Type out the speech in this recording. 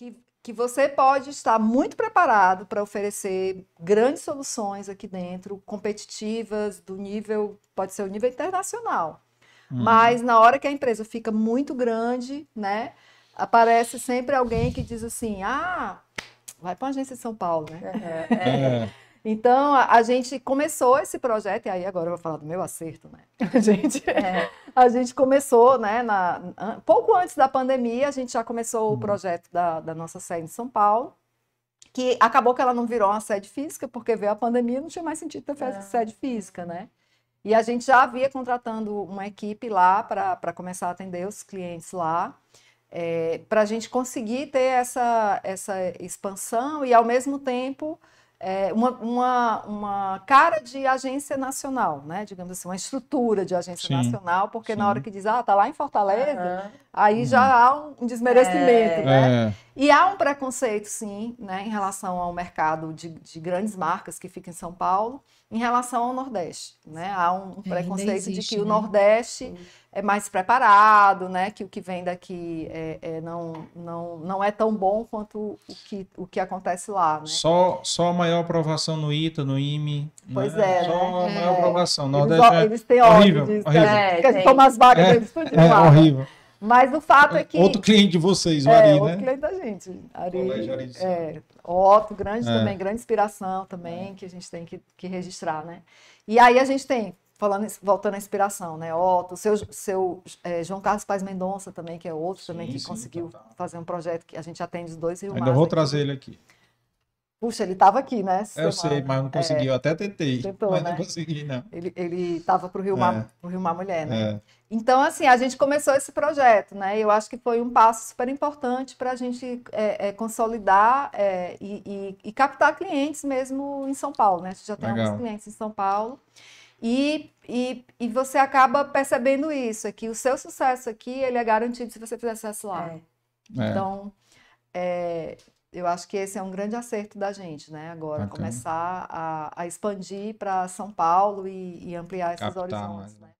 que, que você pode estar muito preparado para oferecer grandes soluções aqui dentro, competitivas, do nível, pode ser o nível internacional. Uhum. Mas na hora que a empresa fica muito grande, né? Aparece sempre alguém que diz assim: ah, vai para uma agência de São Paulo, né? é. é. Então, a, a, gente começou esse projeto, e aí agora eu vou falar do meu acerto, né? A gente, é. a gente começou, né, na, pouco antes da pandemia, a gente já começou o uhum. projeto da, da nossa sede em São Paulo, que acabou que ela não virou uma sede física, porque veio a pandemia, não tinha mais sentido ter é. sede física, né? E a gente já havia contratando uma equipe lá para começar a atender os clientes lá. É, para a gente conseguir ter essa, essa expansão e, ao mesmo tempo, é, uma, uma, uma, cara de agência nacional, né? Digamos assim, uma estrutura de agência sim, nacional, porque sim. na hora que diz, ah, tá lá em Fortaleza, uhum. aí já hum. há um desmerecimento, é. né? É. E há um preconceito, sim, né, em relação ao mercado de, de, grandes marcas que fica em São Paulo, em relação ao Nordeste. Né? Há um é, preconceito existe, de que né? o Nordeste é mais preparado, né, que o que vem daqui é, é não, não, não é tão bom quanto o que, o que acontece lá. Né? Só, só a maior aprovação no ITA, no IME. Né? Pois é. Só né? a maior é. aprovação. Nordeste eles, é eles têm horrível, ódio disso, horrível. Né? É, Porque as vagas é, É né? horrível. Mas o fato é, é que. Outro cliente de vocês, o é, Ari, outro né? Outro cliente da gente. Ari, Colégio Ari é, Otto, é, grande é. também, grande inspiração também, é. que a gente tem que, que registrar, né? E aí a gente tem, falando, voltando à inspiração, né? Otto, seu, seu é, João Carlos Paz Mendonça também, que é outro sim, também, que sim, conseguiu tá, tá. fazer um projeto que a gente atende os dois Rio Ainda vou aqui. trazer ele aqui. Puxa, ele estava aqui, né? Semana. Eu sei, mas não consegui. É. Eu até tentei, Tentou, mas né? não consegui, não. Ele estava para o Rio, é. Mar, Rio Mar Mulher, né? É. Então, assim, a gente começou esse projeto, né? Eu acho que foi um passo super importante para a gente é, é consolidar é, e, e, e, captar clientes mesmo em São Paulo, né? A gente já tem Legal. alguns clientes em São Paulo. E, e, e você acaba percebendo isso, é que o seu sucesso aqui, ele é garantido se você fizer sucesso lá. É. Então, é, eu acho que esse é um grande acerto da gente, né? Agora, Bacana. começar a, a expandir para São Paulo e, e ampliar esses horizontes. né? né.